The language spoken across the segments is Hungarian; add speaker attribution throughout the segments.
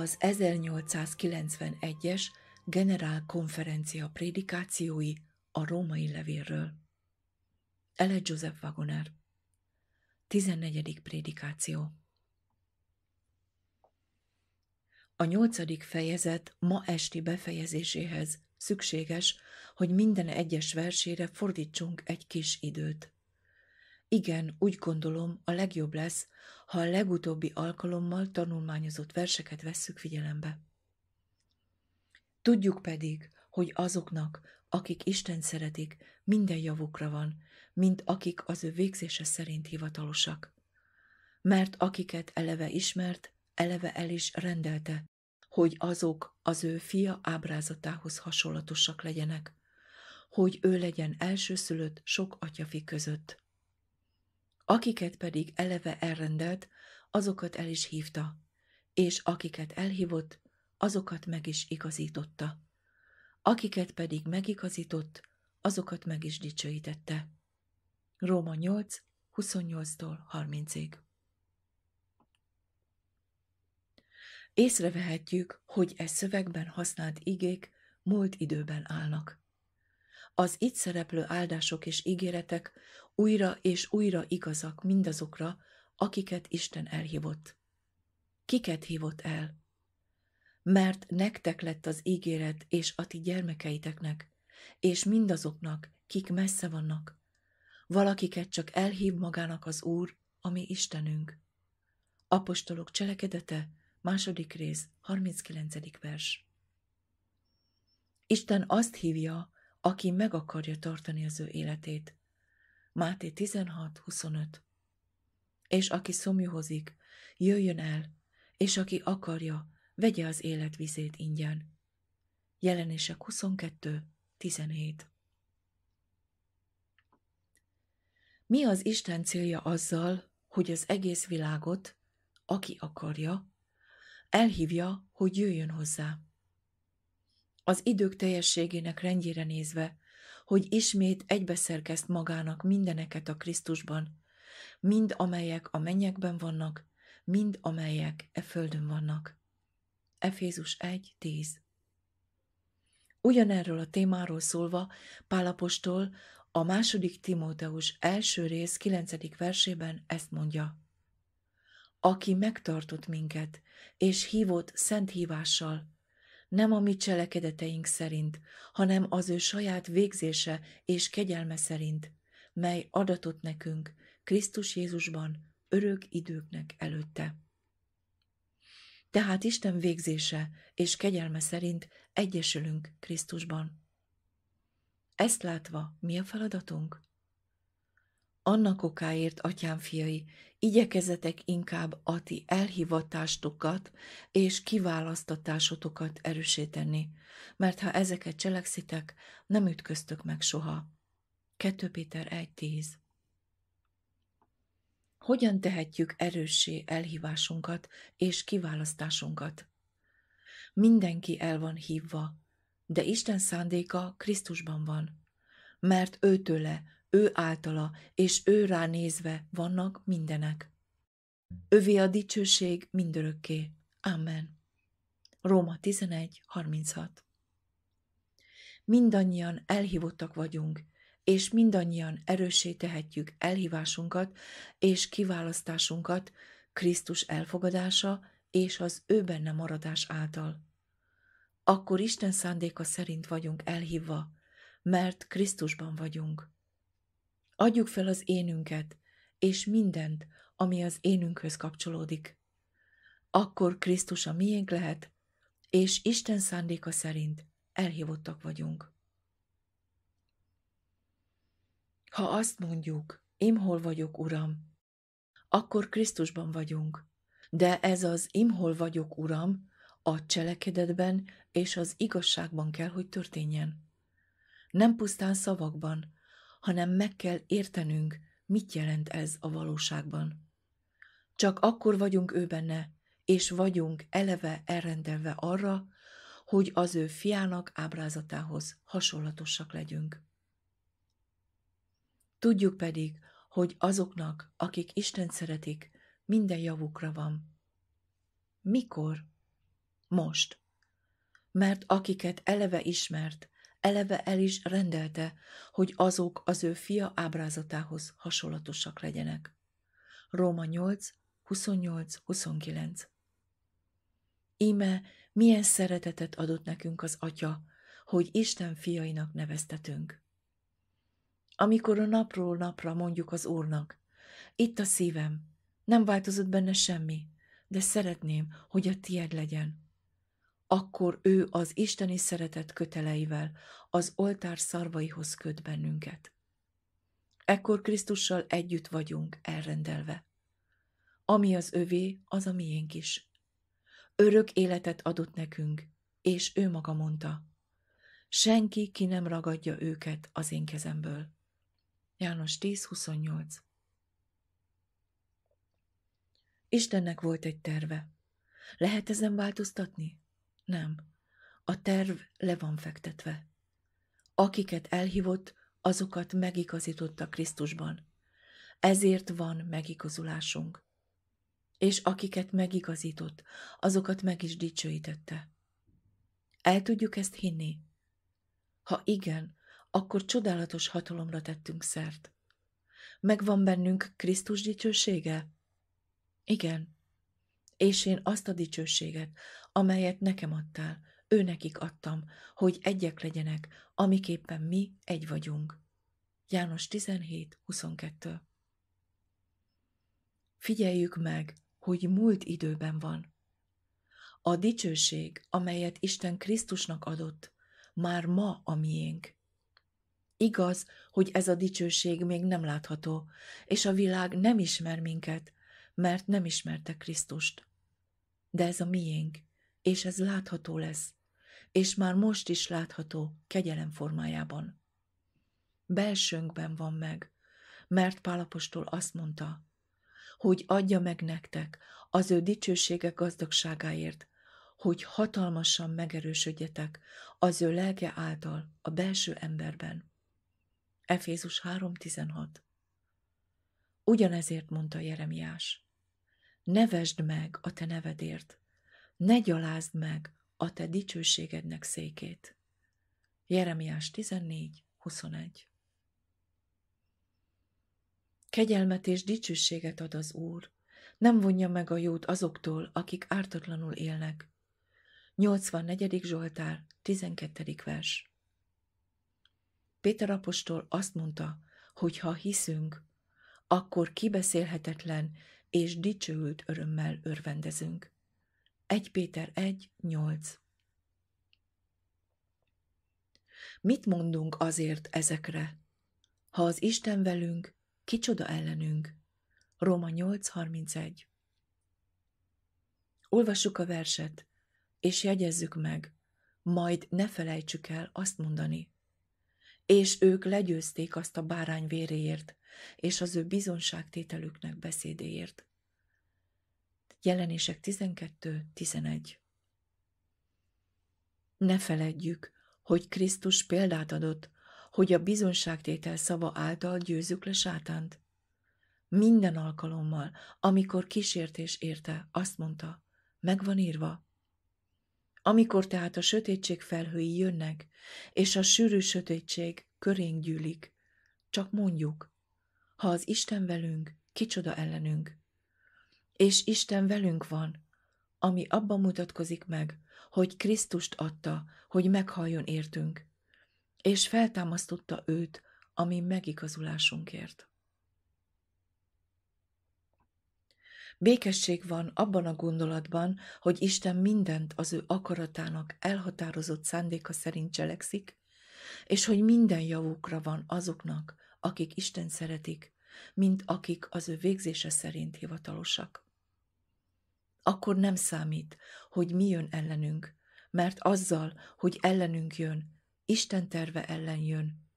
Speaker 1: az 1891-es generál konferencia prédikációi a római levélről. Ele Joseph Wagoner 14. prédikáció A nyolcadik fejezet ma esti befejezéséhez szükséges, hogy minden egyes versére fordítsunk egy kis időt. Igen, úgy gondolom, a legjobb lesz, ha a legutóbbi alkalommal tanulmányozott verseket vesszük figyelembe. Tudjuk pedig, hogy azoknak, akik Isten szeretik, minden javukra van, mint akik az ő végzése szerint hivatalosak. Mert akiket eleve ismert, eleve el is rendelte, hogy azok az ő fia ábrázatához hasonlatosak legyenek, hogy ő legyen elsőszülött sok atyafi között akiket pedig eleve elrendelt, azokat el is hívta, és akiket elhívott, azokat meg is igazította. Akiket pedig megigazított, azokat meg is dicsőítette. Róma 8, 28-tól 30-ig. Észrevehetjük, hogy e szövegben használt igék múlt időben állnak. Az itt szereplő áldások és ígéretek újra és újra igazak mindazokra, akiket Isten elhívott. Kiket hívott el? Mert nektek lett az ígéret és a ti gyermekeiteknek, és mindazoknak, kik messze vannak. Valakiket csak elhív magának az Úr, ami Istenünk. Apostolok cselekedete, második rész, 39. vers. Isten azt hívja, aki meg akarja tartani az ő életét, Máté 16.25 És aki szomjuhozik, jöjjön el, és aki akarja, vegye az életvizét ingyen. Jelenések 22.17 Mi az Isten célja azzal, hogy az egész világot, aki akarja, elhívja, hogy jöjjön hozzá? Az idők teljességének rendjére nézve hogy ismét egybeszerkeszt magának mindeneket a Krisztusban, mind amelyek a mennyekben vannak, mind amelyek e földön vannak. Efézus 1.10 Ugyanerről a témáról szólva Pálapostól a második Timóteus első rész 9. versében ezt mondja. Aki megtartott minket, és hívott szent hívással, nem a mi cselekedeteink szerint, hanem az ő saját végzése és kegyelme szerint, mely adatot nekünk Krisztus Jézusban örök időknek előtte. Tehát Isten végzése és kegyelme szerint egyesülünk Krisztusban. Ezt látva mi a feladatunk? annak okáért, atyám fiai, igyekezetek inkább a ti elhivatástokat és kiválasztatásotokat erősíteni, mert ha ezeket cselekszitek, nem ütköztök meg soha. 2 Péter 1.10 Hogyan tehetjük erőssé elhívásunkat és kiválasztásunkat? Mindenki el van hívva, de Isten szándéka Krisztusban van, mert őtőle ő általa és ő ránézve vannak mindenek. Övé a dicsőség mindörökké. Amen. Róma 11.36 Mindannyian elhívottak vagyunk, és mindannyian erőssé tehetjük elhívásunkat és kiválasztásunkat Krisztus elfogadása és az ő benne maradás által. Akkor Isten szándéka szerint vagyunk elhívva, mert Krisztusban vagyunk. Adjuk fel az énünket, és mindent, ami az énünkhöz kapcsolódik. Akkor Krisztus a miénk lehet, és Isten szándéka szerint elhívottak vagyunk. Ha azt mondjuk, imhol vagyok, Uram, akkor Krisztusban vagyunk, de ez az imhol vagyok, Uram, a cselekedetben és az igazságban kell, hogy történjen. Nem pusztán szavakban, hanem meg kell értenünk, mit jelent ez a valóságban. Csak akkor vagyunk ő benne, és vagyunk eleve elrendelve arra, hogy az ő fiának ábrázatához hasonlatosak legyünk. Tudjuk pedig, hogy azoknak, akik Isten szeretik, minden javukra van. Mikor? Most. Mert akiket eleve ismert, eleve el is rendelte, hogy azok az ő fia ábrázatához hasonlatosak legyenek. Róma 8, 28-29 Íme milyen szeretetet adott nekünk az Atya, hogy Isten fiainak neveztetünk. Amikor a napról napra mondjuk az Úrnak, itt a szívem, nem változott benne semmi, de szeretném, hogy a tied legyen akkor ő az isteni szeretet köteleivel az oltár szarvaihoz köt bennünket. Ekkor Krisztussal együtt vagyunk elrendelve. Ami az övé, az a miénk is. Örök életet adott nekünk, és ő maga mondta, senki ki nem ragadja őket az én kezemből. János 10.28 Istennek volt egy terve. Lehet ezen változtatni? Nem. A terv le van fektetve. Akiket elhívott, azokat megigazította Krisztusban. Ezért van megigazulásunk. És akiket megigazított, azokat meg is dicsőítette. El tudjuk ezt hinni? Ha igen, akkor csodálatos hatalomra tettünk szert. Megvan bennünk Krisztus dicsősége? Igen. És én azt a dicsőséget, amelyet nekem adtál, ő nekik adtam, hogy egyek legyenek, amiképpen mi egy vagyunk. János 17.22 Figyeljük meg, hogy múlt időben van. A dicsőség, amelyet Isten Krisztusnak adott, már ma a miénk. Igaz, hogy ez a dicsőség még nem látható, és a világ nem ismer minket, mert nem ismerte Krisztust. De ez a miénk, és ez látható lesz, és már most is látható kegyelem formájában. Belsőnkben van meg, mert Pálapostól azt mondta, hogy adja meg nektek az ő dicsősége gazdagságáért, hogy hatalmasan megerősödjetek az ő lelke által a belső emberben. Efézus 3.16 Ugyanezért mondta Jeremiás, nevesd meg a te nevedért, ne gyalázd meg a te dicsőségednek székét. Jeremiás 14, 21 Kegyelmet és dicsőséget ad az Úr, nem vonja meg a jót azoktól, akik ártatlanul élnek. 84. Zsoltár, 12. vers. Péter apostol azt mondta, hogy ha hiszünk, akkor kibeszélhetetlen és dicsőült örömmel örvendezünk. 1 Péter 1, 8. Mit mondunk azért ezekre? Ha az Isten velünk, kicsoda ellenünk? Róma 8.31 Olvassuk a verset, és jegyezzük meg, majd ne felejtsük el azt mondani. És ők legyőzték azt a bárány véréért, és az ő bizonságtételüknek beszédéért. Jelenések 12.11 Ne feledjük, hogy Krisztus példát adott, hogy a bizonságtétel szava által győzzük le sátánt. Minden alkalommal, amikor kísértés érte, azt mondta, meg van írva. Amikor tehát a sötétség felhői jönnek, és a sűrű sötétség körénk gyűlik, csak mondjuk, ha az Isten velünk, kicsoda ellenünk és Isten velünk van, ami abban mutatkozik meg, hogy Krisztust adta, hogy meghalljon értünk, és feltámasztotta őt, ami megigazulásunkért. Békesség van abban a gondolatban, hogy Isten mindent az ő akaratának elhatározott szándéka szerint cselekszik, és hogy minden javukra van azoknak, akik Isten szeretik, mint akik az ő végzése szerint hivatalosak akkor nem számít, hogy mi jön ellenünk, mert azzal, hogy ellenünk jön, Isten terve ellen jön,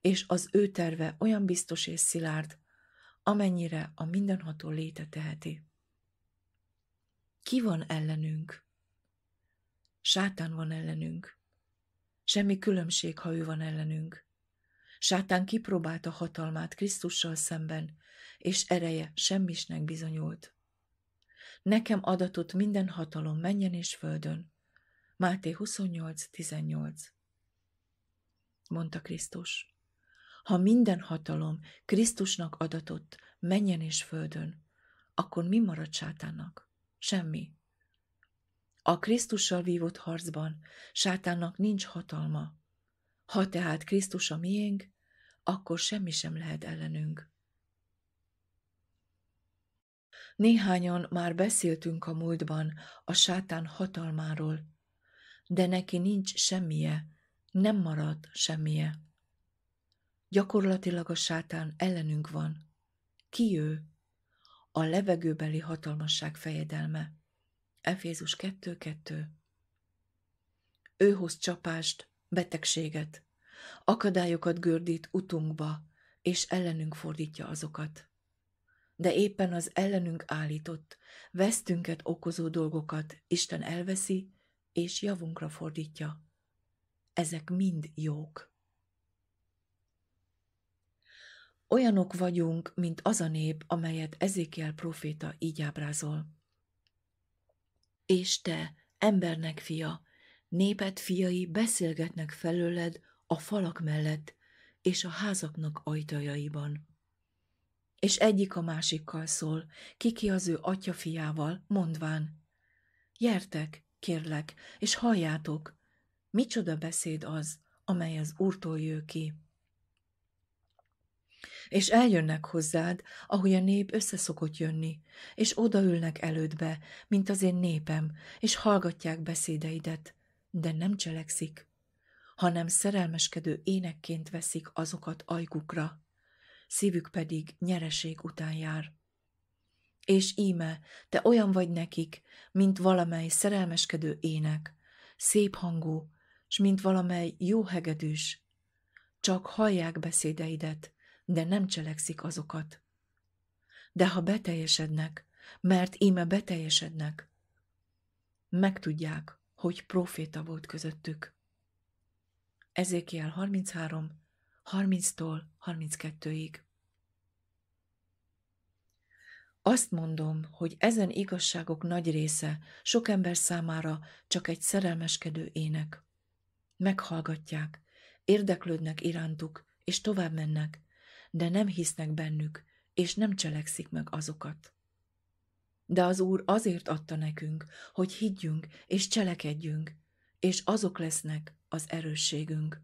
Speaker 1: és az ő terve olyan biztos és szilárd, amennyire a mindenható léte teheti. Ki van ellenünk? Sátán van ellenünk. Semmi különbség, ha ő van ellenünk. Sátán kipróbálta hatalmát Krisztussal szemben, és ereje semmisnek bizonyult nekem adatot minden hatalom menjen és földön. Máté 28.18 Mondta Krisztus. Ha minden hatalom Krisztusnak adatott menjen és földön, akkor mi marad sátánnak? Semmi. A Krisztussal vívott harcban sátánnak nincs hatalma. Ha tehát Krisztus a miénk, akkor semmi sem lehet ellenünk. Néhányan már beszéltünk a múltban a sátán hatalmáról, de neki nincs semmije, nem marad semmije. Gyakorlatilag a sátán ellenünk van. Ki ő? A levegőbeli hatalmasság fejedelme. Efézus 2.2 Ő hoz csapást, betegséget, akadályokat gördít utunkba, és ellenünk fordítja azokat de éppen az ellenünk állított, vesztünket okozó dolgokat Isten elveszi és javunkra fordítja. Ezek mind jók. Olyanok vagyunk, mint az a nép, amelyet Ezékiel proféta így ábrázol. És te, embernek fia, néped fiai beszélgetnek felőled a falak mellett és a házaknak ajtajaiban és egyik a másikkal szól, kiki az ő atya fiával, mondván. Jertek, kérlek, és halljátok, micsoda beszéd az, amely az úrtól jő ki. És eljönnek hozzád, ahogy a nép összeszokott jönni, és odaülnek elődbe, mint az én népem, és hallgatják beszédeidet, de nem cselekszik, hanem szerelmeskedő énekként veszik azokat ajkukra szívük pedig nyereség után jár. És íme, te olyan vagy nekik, mint valamely szerelmeskedő ének, szép hangú, s mint valamely jó hegedűs. Csak hallják beszédeidet, de nem cselekszik azokat. De ha beteljesednek, mert íme beteljesednek, megtudják, hogy proféta volt közöttük. Ezékiel 33, 30-tól 32-ig. Azt mondom, hogy ezen igazságok nagy része sok ember számára csak egy szerelmeskedő ének. Meghallgatják, érdeklődnek irántuk, és tovább mennek, de nem hisznek bennük, és nem cselekszik meg azokat. De az Úr azért adta nekünk, hogy higgyünk és cselekedjünk, és azok lesznek az erősségünk.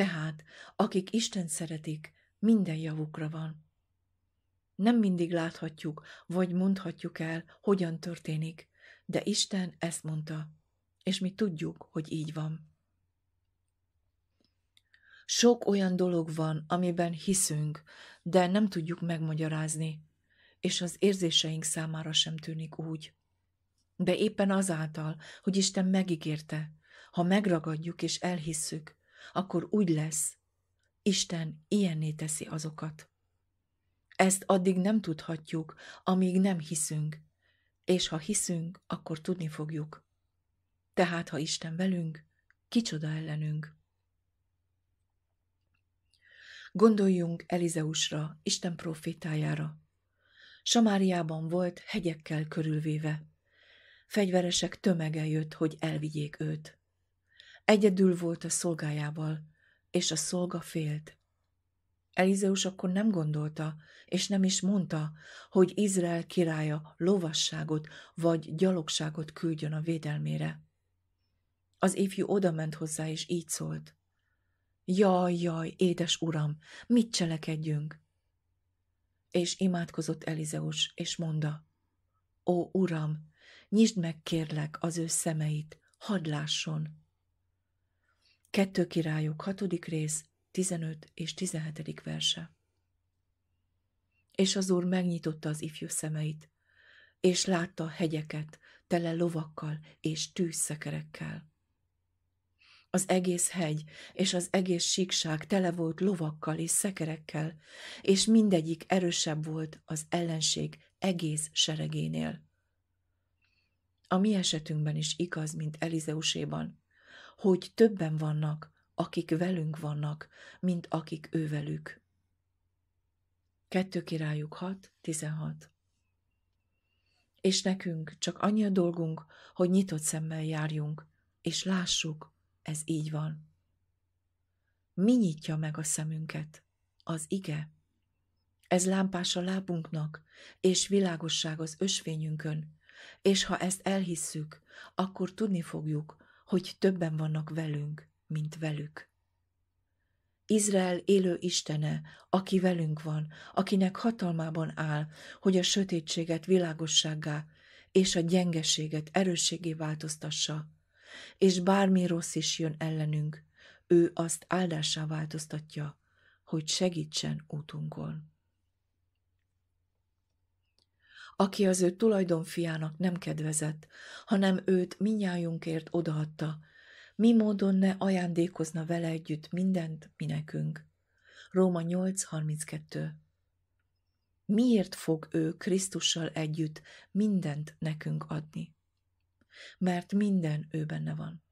Speaker 1: Tehát, akik Isten szeretik, minden javukra van. Nem mindig láthatjuk, vagy mondhatjuk el, hogyan történik, de Isten ezt mondta, és mi tudjuk, hogy így van. Sok olyan dolog van, amiben hiszünk, de nem tudjuk megmagyarázni, és az érzéseink számára sem tűnik úgy. De éppen azáltal, hogy Isten megígérte, ha megragadjuk és elhisszük, akkor úgy lesz, Isten ilyenné teszi azokat. Ezt addig nem tudhatjuk, amíg nem hiszünk, és ha hiszünk, akkor tudni fogjuk. Tehát, ha Isten velünk, kicsoda ellenünk. Gondoljunk Elizeusra, Isten profétájára. Samáriában volt hegyekkel körülvéve. Fegyveresek tömege jött, hogy elvigyék őt. Egyedül volt a szolgájával, és a szolga félt. Elizeus akkor nem gondolta, és nem is mondta, hogy Izrael királya lovasságot vagy gyalogságot küldjön a védelmére. Az ifjú odament hozzá, és így szólt. Jaj, jaj, édes uram, mit cselekedjünk? És imádkozott Elizeus, és mondta. Ó, uram, nyisd meg kérlek az ő szemeit, hadd lásson. Kettő királyok, hatodik rész, 15 és 17. verse. És az úr megnyitotta az ifjú szemeit, és látta a hegyeket, tele lovakkal és tűzszekerekkel. Az egész hegy és az egész síkság tele volt lovakkal és szekerekkel, és mindegyik erősebb volt az ellenség egész seregénél. A mi esetünkben is igaz, mint Elizeuséban, hogy többen vannak, akik velünk vannak, mint akik ővelük. Kettő királyuk 6, 16 És nekünk csak annyi a dolgunk, hogy nyitott szemmel járjunk, és lássuk, ez így van. Mi nyitja meg a szemünket? Az ige. Ez lámpás a lábunknak, és világosság az ösvényünkön, és ha ezt elhisszük, akkor tudni fogjuk, hogy többen vannak velünk, mint velük. Izrael élő Istene, aki velünk van, akinek hatalmában áll, hogy a sötétséget világossággá és a gyengeséget erősségé változtassa, és bármi rossz is jön ellenünk, ő azt áldássá változtatja, hogy segítsen útunkon aki az ő tulajdonfiának nem kedvezett, hanem őt minnyájunkért odaadta, mi módon ne ajándékozna vele együtt mindent mi nekünk. Róma 8.32 Miért fog ő Krisztussal együtt mindent nekünk adni? Mert minden ő benne van.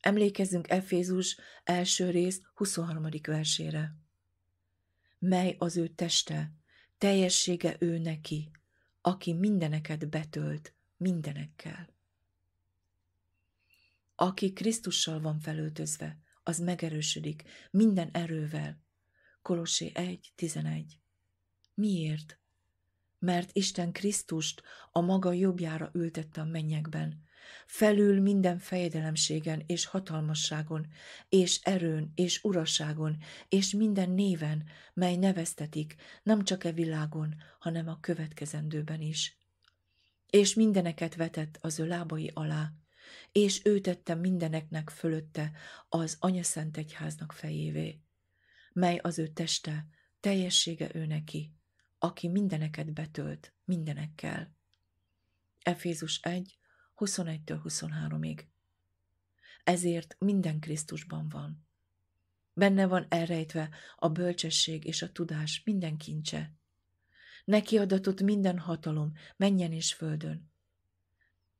Speaker 1: Emlékezzünk Efézus első rész 23. versére. Mely az ő teste, teljessége ő neki, aki mindeneket betölt mindenekkel. Aki Krisztussal van felöltözve, az megerősödik minden erővel. Kolossé 1.11 Miért? Mert Isten Krisztust a maga jobbjára ültette a mennyekben, felül minden fejedelemségen és hatalmasságon, és erőn és uraságon, és minden néven, mely neveztetik, nem csak e világon, hanem a következendőben is. És mindeneket vetett az ő lábai alá, és ő tette mindeneknek fölötte az anyaszent egyháznak fejévé, mely az ő teste, teljessége ő neki, aki mindeneket betölt mindenekkel. Efézus 1, 21-től 23-ig. Ezért minden Krisztusban van. Benne van elrejtve a bölcsesség és a tudás minden kincse. Neki adatott minden hatalom, menjen és földön.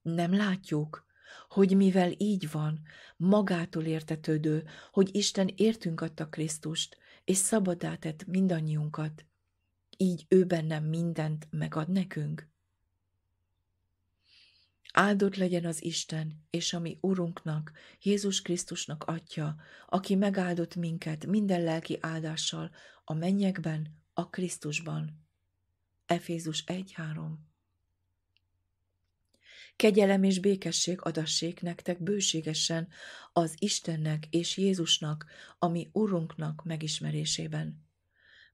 Speaker 1: Nem látjuk, hogy mivel így van, magától értetődő, hogy Isten értünk adta Krisztust, és szabadát tett mindannyiunkat, így ő bennem mindent megad nekünk. Áldott legyen az Isten, és a mi Urunknak, Jézus Krisztusnak Atya, aki megáldott minket minden lelki áldással a mennyekben, a Krisztusban. Efézus 1.3 Kegyelem és békesség adassék nektek bőségesen az Istennek és Jézusnak, ami Urunknak megismerésében.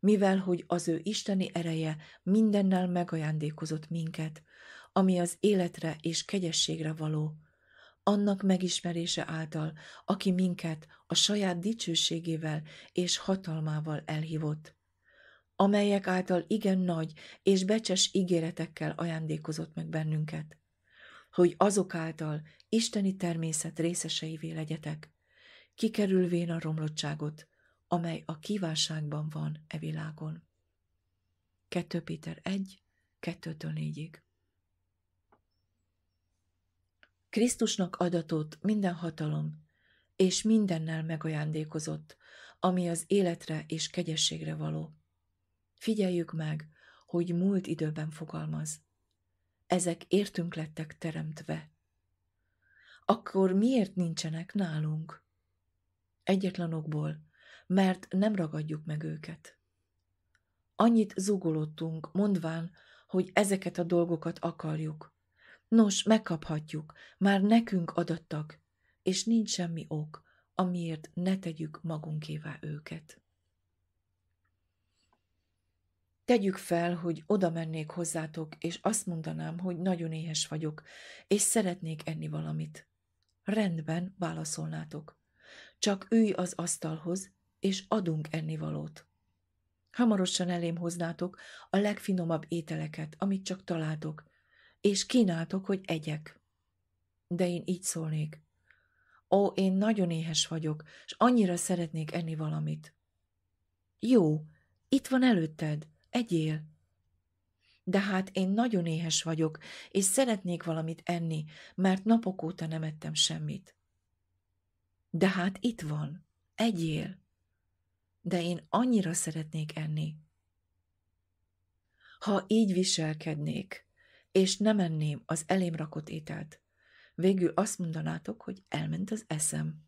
Speaker 1: Mivel, hogy az ő isteni ereje mindennel megajándékozott minket, ami az életre és kegyességre való, annak megismerése által, aki minket a saját dicsőségével és hatalmával elhívott, amelyek által igen nagy és becses ígéretekkel ajándékozott meg bennünket, hogy azok által isteni természet részeseivé legyetek, kikerülvén a romlottságot, amely a kívánságban van e világon. 2 Péter 1, 2 4 Krisztusnak adatott minden hatalom, és mindennel megajándékozott, ami az életre és kegyességre való. Figyeljük meg, hogy múlt időben fogalmaz. Ezek értünk lettek teremtve. Akkor miért nincsenek nálunk? Egyetlen okból, mert nem ragadjuk meg őket. Annyit zugolottunk, mondván, hogy ezeket a dolgokat akarjuk, Nos, megkaphatjuk, már nekünk adattak, és nincs semmi ok, amiért ne tegyük magunkévá őket. Tegyük fel, hogy oda mennék hozzátok, és azt mondanám, hogy nagyon éhes vagyok, és szeretnék enni valamit. Rendben, válaszolnátok. Csak ülj az asztalhoz, és adunk ennivalót. Hamarosan elém hoznátok a legfinomabb ételeket, amit csak találtok, és kínáltok, hogy egyek. De én így szólnék. Ó, én nagyon éhes vagyok, és annyira szeretnék enni valamit. Jó, itt van előtted, egyél. De hát én nagyon éhes vagyok, és szeretnék valamit enni, mert napok óta nem ettem semmit. De hát itt van, egyél. De én annyira szeretnék enni. Ha így viselkednék, és nem enném az elém rakott ételt. Végül azt mondanátok, hogy elment az eszem.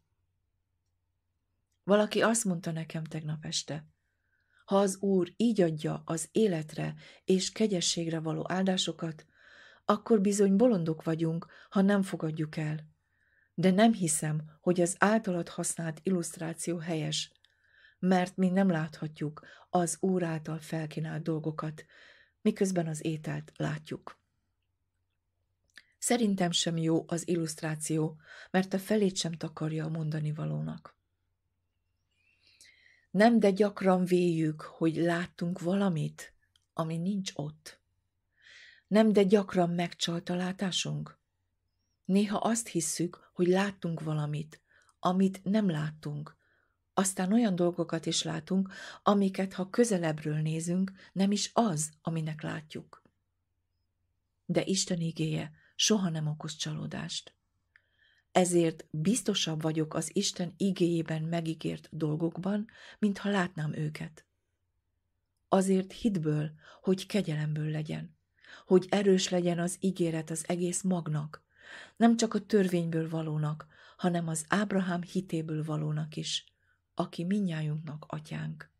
Speaker 1: Valaki azt mondta nekem tegnap este, ha az Úr így adja az életre és kegyességre való áldásokat, akkor bizony bolondok vagyunk, ha nem fogadjuk el. De nem hiszem, hogy az általad használt illusztráció helyes, mert mi nem láthatjuk az Úr által felkínált dolgokat, miközben az ételt látjuk. Szerintem sem jó az illusztráció, mert a felét sem takarja a mondani valónak. Nem, de gyakran véljük, hogy láttunk valamit, ami nincs ott. Nem, de gyakran megcsalt a látásunk. Néha azt hisszük, hogy láttunk valamit, amit nem láttunk. Aztán olyan dolgokat is látunk, amiket, ha közelebbről nézünk, nem is az, aminek látjuk. De Isten igéje soha nem okoz csalódást. Ezért biztosabb vagyok az Isten igéjében megígért dolgokban, mintha látnám őket. Azért hitből, hogy kegyelemből legyen, hogy erős legyen az ígéret az egész magnak, nem csak a törvényből valónak, hanem az Ábrahám hitéből valónak is, aki minnyájunknak atyánk.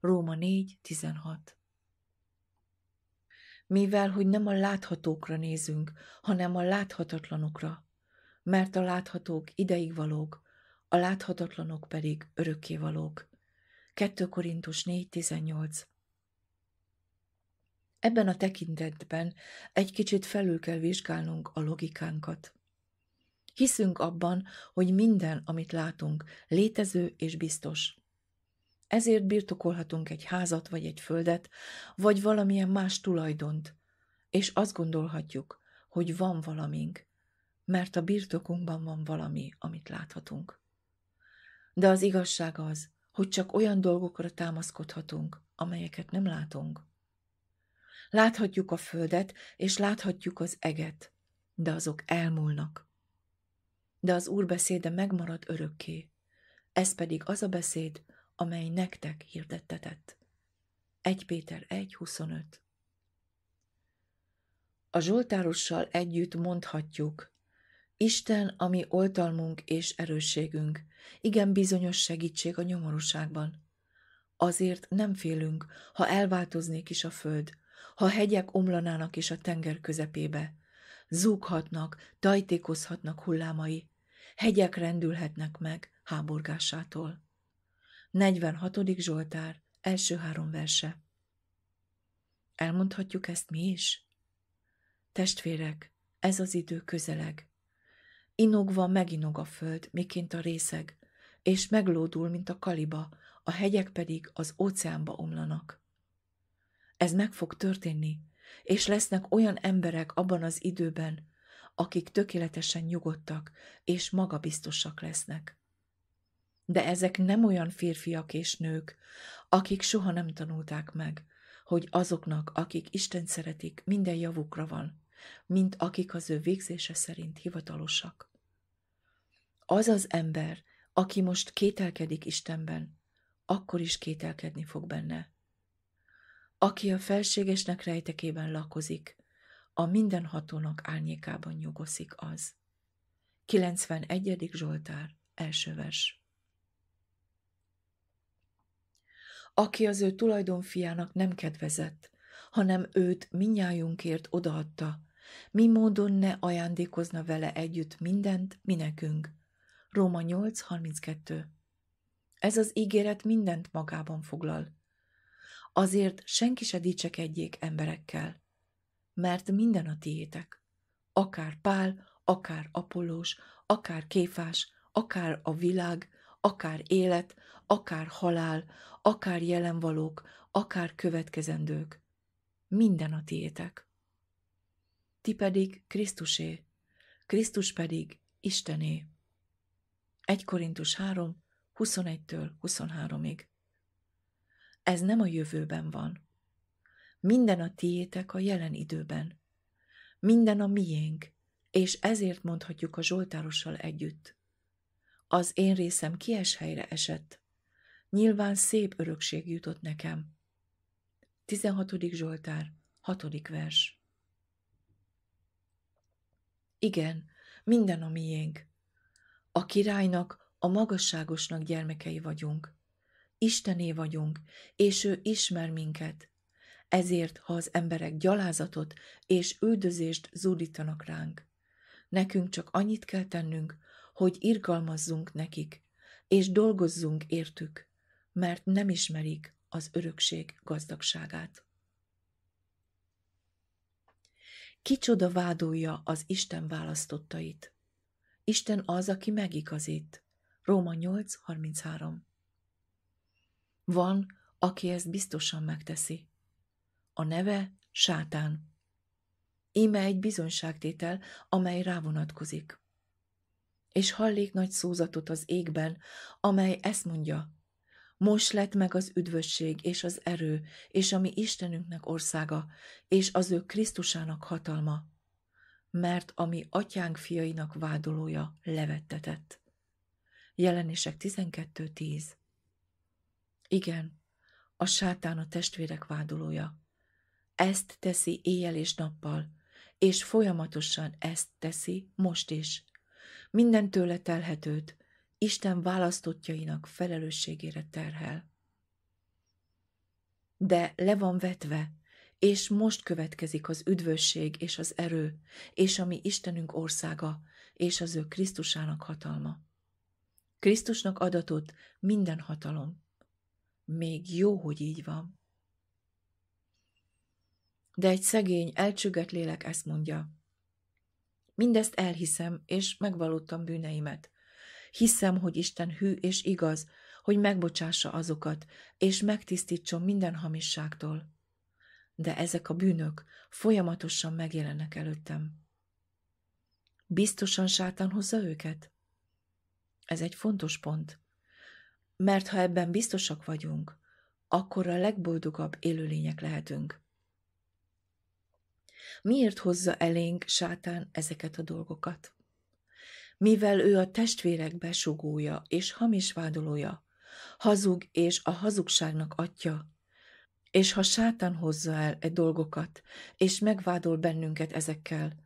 Speaker 1: Róma 4.16 mivel hogy nem a láthatókra nézünk, hanem a láthatatlanokra, mert a láthatók ideigvalók, a láthatatlanok pedig valók. 2 Korintus 4.18 Ebben a tekintetben egy kicsit felül kell vizsgálnunk a logikánkat. Hiszünk abban, hogy minden, amit látunk, létező és biztos. Ezért birtokolhatunk egy házat vagy egy földet, vagy valamilyen más tulajdont, és azt gondolhatjuk, hogy van valamink, mert a birtokunkban van valami, amit láthatunk. De az igazság az, hogy csak olyan dolgokra támaszkodhatunk, amelyeket nem látunk. Láthatjuk a földet, és láthatjuk az eget, de azok elmúlnak. De az Úr beszéde megmarad örökké. Ez pedig az a beszéd, amely nektek hirdettetett. 1 Péter 1.25 A Zsoltárossal együtt mondhatjuk, Isten, ami oltalmunk és erősségünk, igen bizonyos segítség a nyomorúságban. Azért nem félünk, ha elváltoznék is a föld, ha hegyek omlanának is a tenger közepébe, zúghatnak, tajtékozhatnak hullámai, hegyek rendülhetnek meg háborgásától. 46. Zsoltár, első három verse. Elmondhatjuk ezt mi is? Testvérek, ez az idő közeleg. Inogva meginog a föld, miként a részeg, és meglódul, mint a kaliba, a hegyek pedig az óceánba omlanak. Ez meg fog történni, és lesznek olyan emberek abban az időben, akik tökéletesen nyugodtak és magabiztosak lesznek. De ezek nem olyan férfiak és nők, akik soha nem tanulták meg, hogy azoknak, akik Isten szeretik, minden javukra van, mint akik az ő végzése szerint hivatalosak. Az az ember, aki most kételkedik Istenben, akkor is kételkedni fog benne. Aki a felségesnek rejtekében lakozik, a mindenhatónak árnyékában nyugoszik az. 91. Zsoltár, első vers. aki az ő tulajdonfiának nem kedvezett, hanem őt minnyájunkért odaadta, mi módon ne ajándékozna vele együtt mindent mi nekünk. Róma 8.32 Ez az ígéret mindent magában foglal. Azért senki se dicsekedjék emberekkel, mert minden a tiétek. Akár Pál, akár Apollós, akár Kéfás, akár a világ, akár élet, akár halál, akár jelenvalók, akár következendők. Minden a tiétek. Ti pedig Krisztusé, Krisztus pedig Istené. 1 Korintus 3, 21-től 23-ig. Ez nem a jövőben van. Minden a tiétek a jelen időben. Minden a miénk, és ezért mondhatjuk a Zsoltárossal együtt. Az én részem kies helyre esett. Nyilván szép örökség jutott nekem. 16. Zsoltár, 6. vers. Igen, minden a miénk. A királynak, a magasságosnak gyermekei vagyunk. Istené vagyunk, és ő ismer minket. Ezért, ha az emberek gyalázatot és üldözést zúdítanak ránk, nekünk csak annyit kell tennünk, hogy irgalmazzunk nekik, és dolgozzunk értük, mert nem ismerik az örökség gazdagságát. Kicsoda vádolja az Isten választottait. Isten az, aki megigazít. Róma 8.33 Van, aki ezt biztosan megteszi. A neve sátán. Íme egy bizonyságtétel, amely rávonatkozik és hallék nagy szózatot az égben, amely ezt mondja, most lett meg az üdvösség és az erő, és a mi Istenünknek országa, és az ő Krisztusának hatalma, mert a mi atyánk fiainak vádolója levettetett. Jelenések 12.10 Igen, a sátán a testvérek vádolója. Ezt teszi éjjel és nappal, és folyamatosan ezt teszi most is minden tőle telhetőt Isten választottjainak felelősségére terhel. De le van vetve, és most következik az üdvösség és az erő, és ami Istenünk országa, és az ő Krisztusának hatalma. Krisztusnak adatot minden hatalom. Még jó, hogy így van. De egy szegény, elcsüggett lélek ezt mondja. Mindezt elhiszem, és megvalódtam bűneimet. Hiszem, hogy Isten hű és igaz, hogy megbocsássa azokat, és megtisztítson minden hamisságtól. De ezek a bűnök folyamatosan megjelennek előttem. Biztosan sátán hozza őket? Ez egy fontos pont. Mert ha ebben biztosak vagyunk, akkor a legboldogabb élőlények lehetünk. Miért hozza elénk sátán ezeket a dolgokat? Mivel ő a testvérek besugója és hamis vádolója, hazug és a hazugságnak atya, és ha sátán hozza el e dolgokat, és megvádol bennünket ezekkel,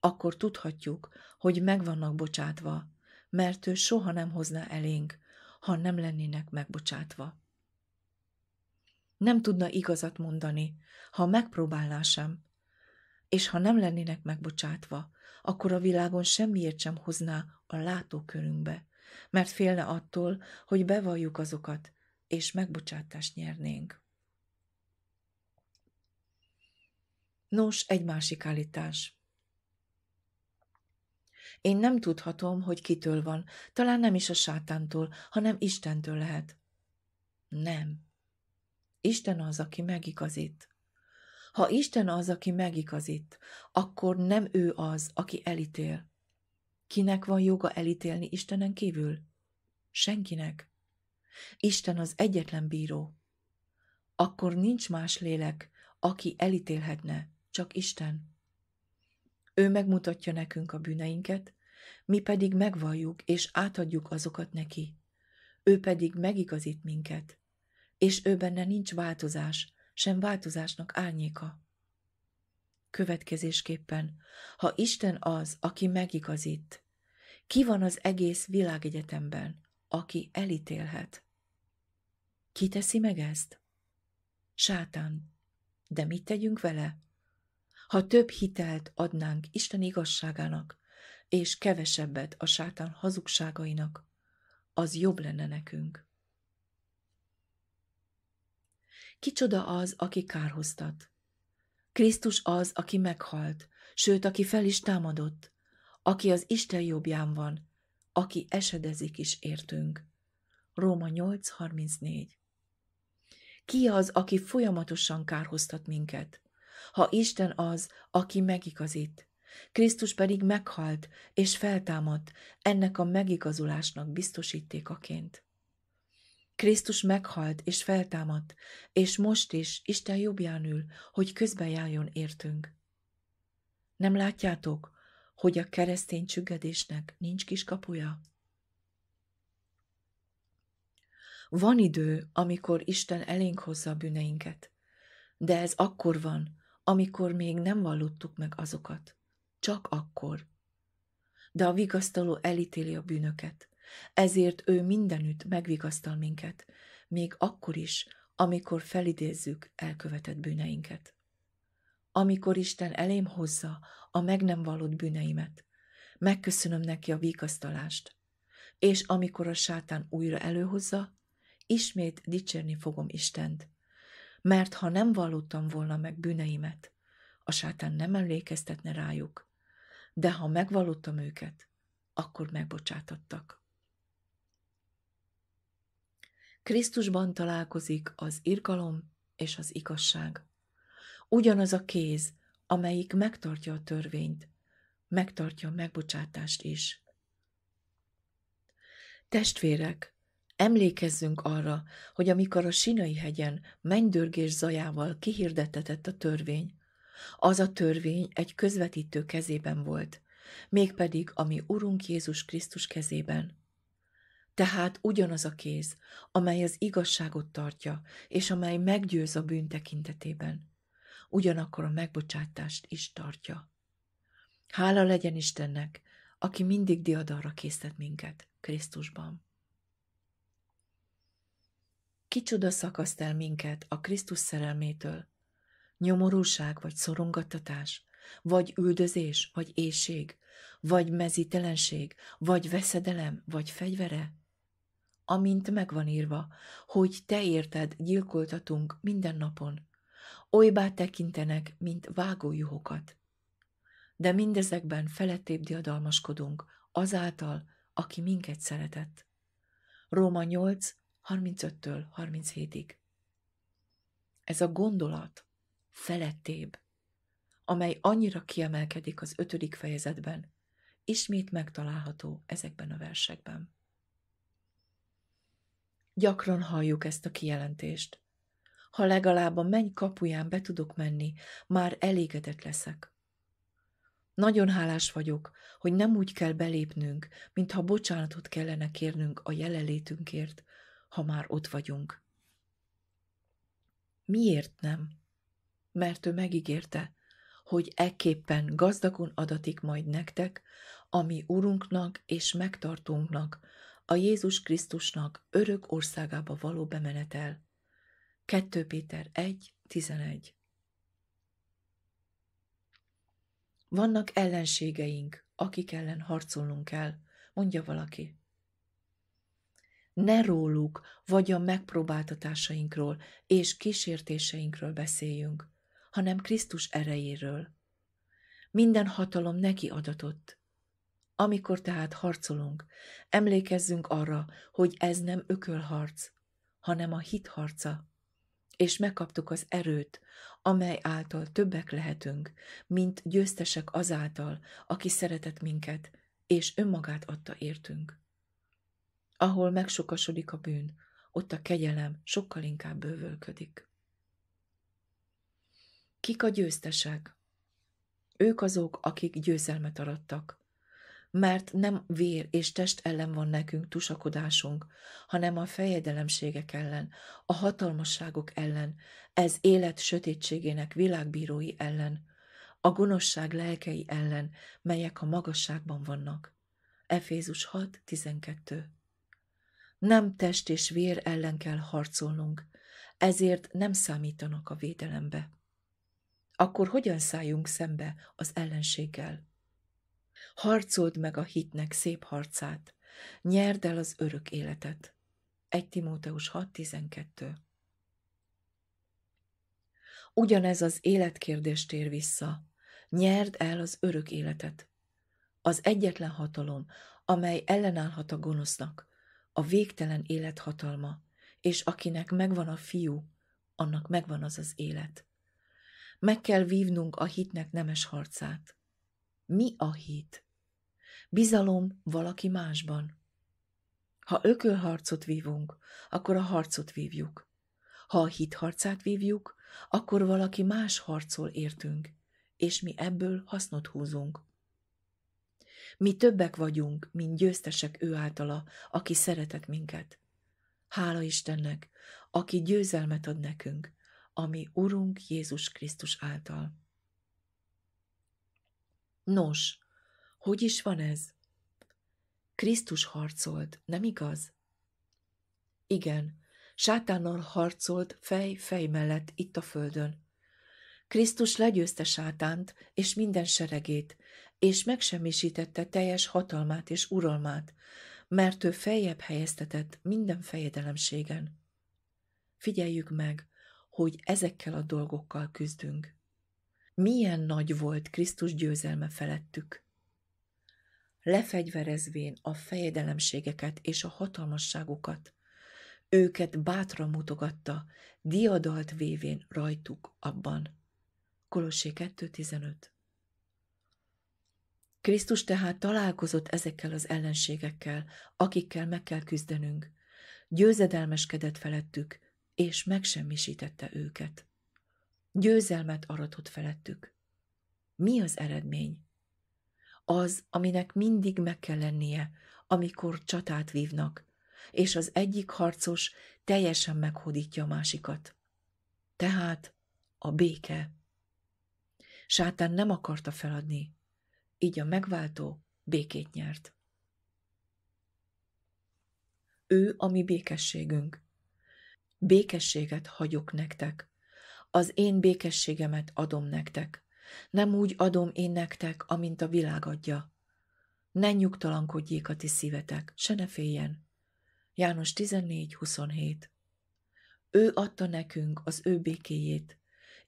Speaker 1: akkor tudhatjuk, hogy meg vannak bocsátva, mert ő soha nem hozná elénk, ha nem lennének megbocsátva. Nem tudna igazat mondani, ha megpróbálná sem, és ha nem lennének megbocsátva, akkor a világon semmiért sem hozná a látókörünkbe, mert félne attól, hogy bevalljuk azokat, és megbocsátást nyernénk. Nos, egy másik állítás. Én nem tudhatom, hogy kitől van, talán nem is a sátántól, hanem Istentől lehet. Nem. Isten az, aki megigazít. Ha Isten az, aki megigazít, akkor nem ő az, aki elítél. Kinek van joga elítélni Istenen kívül? Senkinek. Isten az egyetlen bíró. Akkor nincs más lélek, aki elítélhetne, csak Isten. Ő megmutatja nekünk a bűneinket, mi pedig megvalljuk és átadjuk azokat neki. Ő pedig megigazít minket, és ő benne nincs változás, sem változásnak árnyéka. Következésképpen, ha Isten az, aki megigazít, ki van az egész világegyetemben, aki elítélhet? Ki teszi meg ezt? Sátán. De mit tegyünk vele? Ha több hitelt adnánk Isten igazságának, és kevesebbet a sátán hazugságainak, az jobb lenne nekünk. Kicsoda az, aki kárhoztat? Krisztus az, aki meghalt, sőt, aki fel is támadott, aki az Isten jobbján van, aki esedezik is értünk. Róma 8.34 Ki az, aki folyamatosan kárhoztat minket? Ha Isten az, aki megigazít, Krisztus pedig meghalt és feltámadt ennek a megigazulásnak biztosítékaként. Krisztus meghalt és feltámadt, és most is Isten jobbján ül, hogy járjon értünk. Nem látjátok, hogy a keresztény csüggedésnek nincs kapuja? Van idő, amikor Isten elénk hozza a bűneinket, de ez akkor van, amikor még nem vallottuk meg azokat. Csak akkor. De a vigasztaló elítéli a bűnöket, ezért ő mindenütt megvigasztal minket, még akkor is, amikor felidézzük elkövetett bűneinket. Amikor Isten elém hozza a meg nem vallott bűneimet, megköszönöm neki a vigasztalást, és amikor a sátán újra előhozza, ismét dicsérni fogom Istent, mert ha nem vallottam volna meg bűneimet, a sátán nem emlékeztetne rájuk, de ha megvallottam őket, akkor megbocsátattak. Krisztusban találkozik az irgalom és az igazság. Ugyanaz a kéz, amelyik megtartja a törvényt, megtartja a megbocsátást is. Testvérek, emlékezzünk arra, hogy amikor a Sinai hegyen mennydörgés zajával kihirdetetett a törvény, az a törvény egy közvetítő kezében volt, mégpedig a mi Urunk Jézus Krisztus kezében. Tehát ugyanaz a kéz, amely az igazságot tartja, és amely meggyőz a bűn tekintetében, ugyanakkor a megbocsátást is tartja. Hála legyen Istennek, aki mindig diadalra késztet minket, Krisztusban. Kicsoda szakaszt el minket a Krisztus szerelmétől, nyomorúság vagy szorongattatás, vagy üldözés, vagy éjség, vagy mezítelenség, vagy veszedelem, vagy fegyvere, amint megvan írva, hogy te érted gyilkoltatunk minden napon, olybá tekintenek, mint vágójuhokat. De mindezekben felettébb diadalmaskodunk azáltal, aki minket szeretett. Róma 8, 35-től 37-ig. Ez a gondolat felettébb, amely annyira kiemelkedik az ötödik fejezetben, ismét megtalálható ezekben a versekben. Gyakran halljuk ezt a kijelentést. Ha legalább a menny kapuján be tudok menni, már elégedett leszek. Nagyon hálás vagyok, hogy nem úgy kell belépnünk, mintha bocsánatot kellene kérnünk a jelenlétünkért, ha már ott vagyunk. Miért nem? Mert ő megígérte, hogy ekképpen gazdagon adatik majd nektek, ami urunknak és megtartónknak, a Jézus Krisztusnak örök országába való bemenetel. 2 Péter 1.11 Vannak ellenségeink, akik ellen harcolnunk kell, mondja valaki. Ne róluk, vagy a megpróbáltatásainkról és kísértéseinkről beszéljünk, hanem Krisztus erejéről. Minden hatalom neki adatott, amikor tehát harcolunk, emlékezzünk arra, hogy ez nem ökölharc, hanem a hit harca, és megkaptuk az erőt, amely által többek lehetünk, mint győztesek azáltal, aki szeretett minket, és önmagát adta értünk. Ahol megsokasodik a bűn, ott a kegyelem sokkal inkább bővölködik. Kik a győztesek? Ők azok, akik győzelmet arattak, mert nem vér és test ellen van nekünk tusakodásunk, hanem a fejedelemségek ellen, a hatalmasságok ellen, ez élet sötétségének világbírói ellen, a gonoszság lelkei ellen, melyek a magasságban vannak. Efézus 6.12 Nem test és vér ellen kell harcolnunk, ezért nem számítanak a védelembe. Akkor hogyan szálljunk szembe az ellenséggel? harcold meg a hitnek szép harcát, nyerd el az örök életet. 1 Timóteus 6.12 Ugyanez az életkérdést ér vissza. Nyerd el az örök életet. Az egyetlen hatalom, amely ellenállhat a gonosznak, a végtelen élet hatalma, és akinek megvan a fiú, annak megvan az az élet. Meg kell vívnunk a hitnek nemes harcát. Mi a hit? Bizalom valaki másban. Ha ökölharcot vívunk, akkor a harcot vívjuk. Ha a hit harcát vívjuk, akkor valaki más harcol értünk, és mi ebből hasznot húzunk. Mi többek vagyunk, mint győztesek ő általa, aki szeretett minket. Hála Istennek, aki győzelmet ad nekünk, ami Urunk Jézus Krisztus által. Nos, hogy is van ez? Krisztus harcolt, nem igaz? Igen, sátánnal harcolt fej-fej mellett itt a földön. Krisztus legyőzte sátánt és minden seregét, és megsemmisítette teljes hatalmát és uralmát, mert ő feljebb helyeztetett minden fejedelemségen. Figyeljük meg, hogy ezekkel a dolgokkal küzdünk. Milyen nagy volt Krisztus győzelme felettük lefegyverezvén a fejedelemségeket és a hatalmasságukat. Őket bátran mutogatta, diadalt vévén rajtuk abban. Kolossé 2.15 Krisztus tehát találkozott ezekkel az ellenségekkel, akikkel meg kell küzdenünk. Győzedelmeskedett felettük, és megsemmisítette őket. Győzelmet aratott felettük. Mi az eredmény? az, aminek mindig meg kell lennie, amikor csatát vívnak, és az egyik harcos teljesen meghódítja a másikat. Tehát a béke. Sátán nem akarta feladni, így a megváltó békét nyert. Ő a mi békességünk. Békességet hagyok nektek. Az én békességemet adom nektek. Nem úgy adom én nektek, amint a világ adja. Ne nyugtalankodjék a ti szívetek, se ne féljen. János 14.27 Ő adta nekünk az ő békéjét,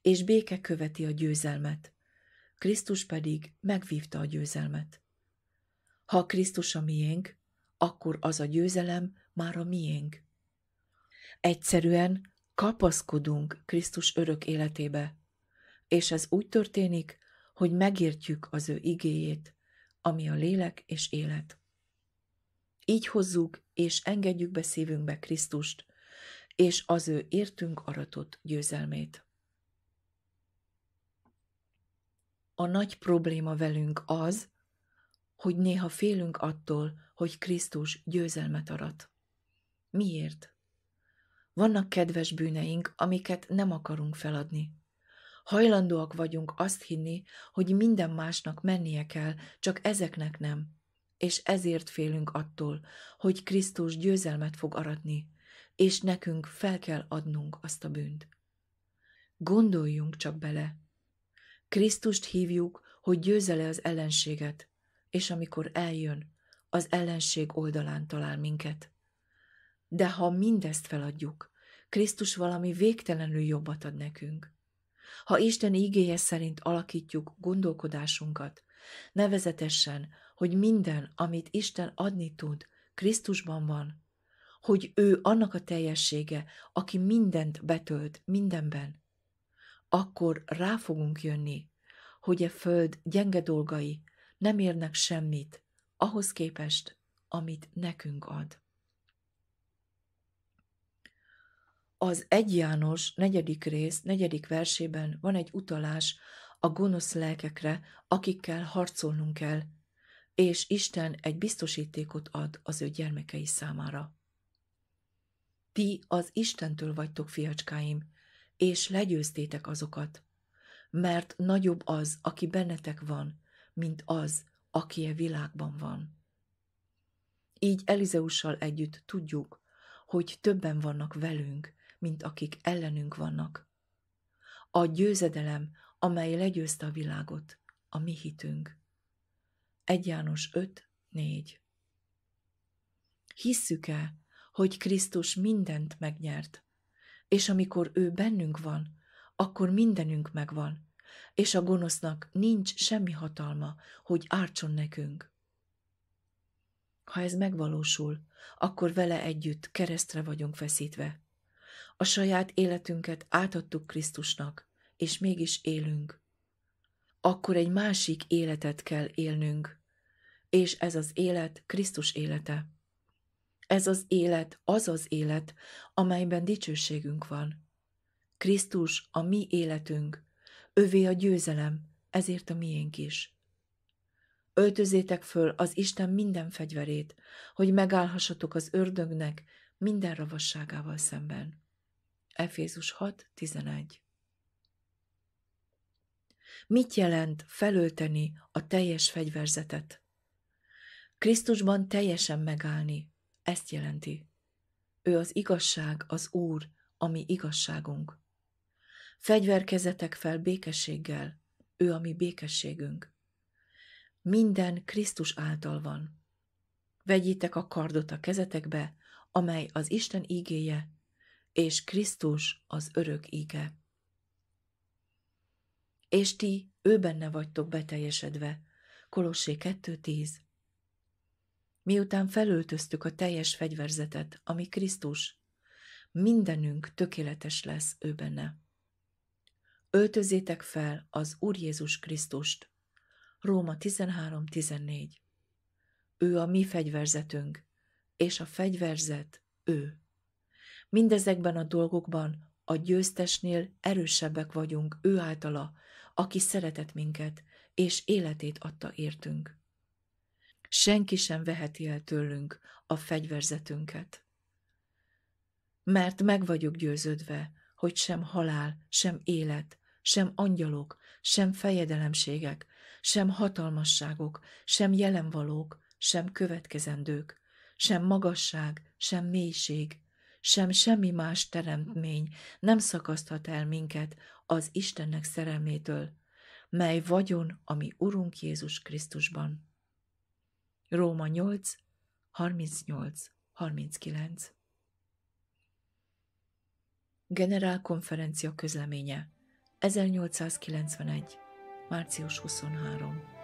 Speaker 1: és béke követi a győzelmet. Krisztus pedig megvívta a győzelmet. Ha Krisztus a miénk, akkor az a győzelem már a miénk. Egyszerűen kapaszkodunk Krisztus örök életébe, és ez úgy történik, hogy megértjük az ő igéjét, ami a lélek és élet. Így hozzuk és engedjük be szívünkbe Krisztust, és az ő értünk aratott győzelmét. A nagy probléma velünk az, hogy néha félünk attól, hogy Krisztus győzelmet arat. Miért? Vannak kedves bűneink, amiket nem akarunk feladni. Hajlandóak vagyunk azt hinni, hogy minden másnak mennie kell, csak ezeknek nem. És ezért félünk attól, hogy Krisztus győzelmet fog aratni, és nekünk fel kell adnunk azt a bűnt. Gondoljunk csak bele. Krisztust hívjuk, hogy győzele az ellenséget, és amikor eljön, az ellenség oldalán talál minket. De ha mindezt feladjuk, Krisztus valami végtelenül jobbat ad nekünk. Ha Isten ígéje szerint alakítjuk gondolkodásunkat, nevezetesen, hogy minden, amit Isten adni tud, Krisztusban van, hogy ő annak a teljessége, aki mindent betölt mindenben, akkor rá fogunk jönni, hogy a e föld gyenge dolgai nem érnek semmit ahhoz képest, amit nekünk ad. az 1 János negyedik rész, negyedik versében van egy utalás a gonosz lelkekre, akikkel harcolnunk kell, és Isten egy biztosítékot ad az ő gyermekei számára. Ti az Istentől vagytok, fiacskáim, és legyőztétek azokat, mert nagyobb az, aki bennetek van, mint az, aki a e világban van. Így Elizeussal együtt tudjuk, hogy többen vannak velünk, mint akik ellenünk vannak. A győzedelem, amely legyőzte a világot, a mi hitünk. 1 János 5, 4 Hisszük-e, hogy Krisztus mindent megnyert, és amikor ő bennünk van, akkor mindenünk megvan, és a gonosznak nincs semmi hatalma, hogy ártson nekünk. Ha ez megvalósul, akkor vele együtt keresztre vagyunk feszítve, a saját életünket átadtuk Krisztusnak, és mégis élünk. Akkor egy másik életet kell élnünk, és ez az élet Krisztus élete. Ez az élet az az élet, amelyben dicsőségünk van. Krisztus a mi életünk, övé a győzelem, ezért a miénk is. Öltözétek föl az Isten minden fegyverét, hogy megállhassatok az ördögnek minden ravasságával szemben. Efézus 6.11 Mit jelent felölteni a teljes fegyverzetet? Krisztusban teljesen megállni, ezt jelenti. Ő az igazság, az Úr, ami igazságunk. Fegyverkezetek fel békességgel, ő a mi békességünk. Minden Krisztus által van. Vegyétek a kardot a kezetekbe, amely az Isten ígéje, és Krisztus az örök ige. És ti ő benne vagytok beteljesedve. Kolossé 2.10 Miután felöltöztük a teljes fegyverzetet, ami Krisztus, mindenünk tökéletes lesz ő benne. Öltözétek fel az Úr Jézus Krisztust. Róma 13.14 Ő a mi fegyverzetünk, és a fegyverzet ő. Mindezekben a dolgokban a győztesnél erősebbek vagyunk ő általa, aki szeretett minket, és életét adta értünk. Senki sem veheti el tőlünk a fegyverzetünket. Mert meg vagyok győződve, hogy sem halál, sem élet, sem angyalok, sem fejedelemségek, sem hatalmasságok, sem jelenvalók, sem következendők, sem magasság, sem mélység, sem semmi más teremtmény nem szakaszthat el minket az Istennek szerelmétől, mely vagyon a mi Urunk Jézus Krisztusban. Róma 8, 38, 39 Generál konferencia közleménye 1891. március 23